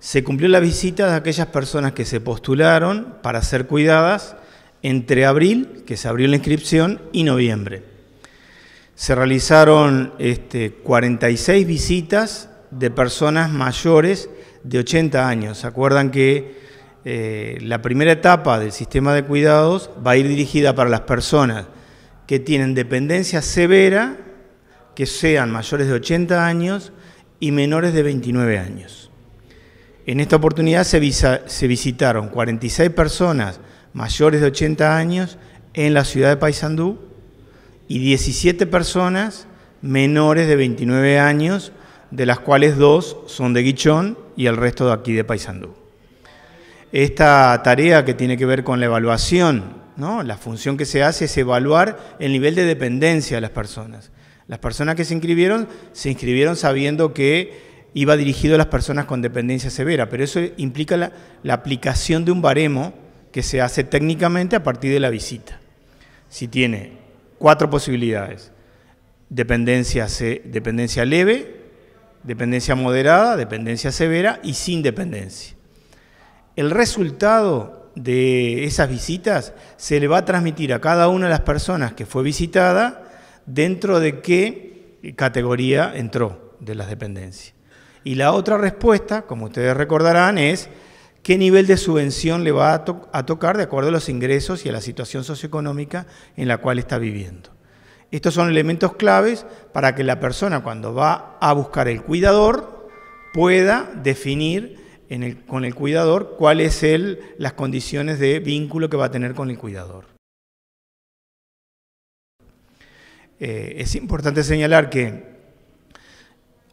se cumplió la visita de aquellas personas que se postularon para ser cuidadas entre abril, que se abrió la inscripción, y noviembre. Se realizaron 46 este, visitas de personas mayores de 80 años. ¿Se acuerdan que eh, la primera etapa del sistema de cuidados va a ir dirigida para las personas que tienen dependencia severa, que sean mayores de 80 años y menores de 29 años? En esta oportunidad se, visitaron 46 personas mayores de 80 años en la ciudad de Paysandú y 17 personas menores de 29 años, de las cuales dos son de Guichón y el resto de aquí de Paysandú. Esta tarea que tiene que ver con la evaluación, ¿no? la función que se hace es evaluar el nivel de dependencia de las personas. Las personas que se inscribieron se inscribieron sabiendo que iba dirigido a las personas con dependencia severa, pero eso implica la, aplicación de un baremo que se hace técnicamente a partir de la visita. Si tiene cuatro posibilidades, dependencia, dependencia leve, dependencia moderada, dependencia severa y sin dependencia. El resultado de esas visitas se le va a transmitir a cada una de las personas que fue visitada dentro de qué categoría entró de las dependencias. Y la otra respuesta, como ustedes recordarán, es qué nivel de subvención le va a, tocar de acuerdo a los ingresos y a la situación socioeconómica en la cual está viviendo. Estos son elementos claves para que la persona cuando va a buscar el cuidador pueda definir con el cuidador cuáles son las condiciones de vínculo que va a tener con el cuidador. Eh, es importante señalar que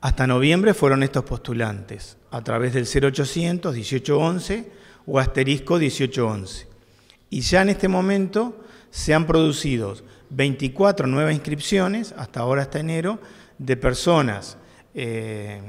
hasta noviembre fueron estos postulantes, a través del 0800 1811 o asterisco 1811. Y ya en este momento se han producido 24 nuevas inscripciones, hasta ahora, hasta enero, de personas eh,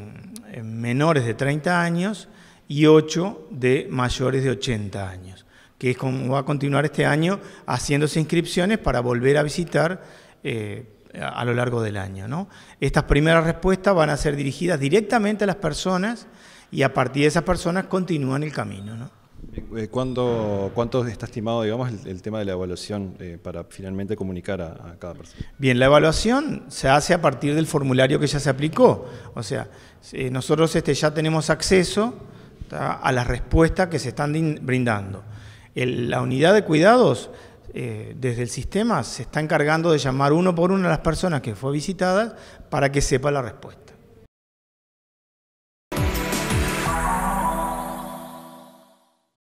menores de 30 años y 8 de mayores de 80 años, que es como va a continuar este año haciéndose inscripciones para volver a visitar. Eh, a lo largo del año. Estas primeras respuestas van a ser dirigidas directamente a las personas y a partir de esas personas continúan el camino. Eh, eh, ¿Cuánto, está estimado, digamos, el, tema de la evaluación eh, para finalmente comunicar a, cada persona? Bien, la evaluación se hace a partir del formulario que ya se aplicó. O sea, nosotros este, ya tenemos acceso a las respuestas que se están brindando. la unidad de cuidados eh, desde el sistema se está encargando de llamar uno por uno a las personas que fue visitada para que sepa la respuesta.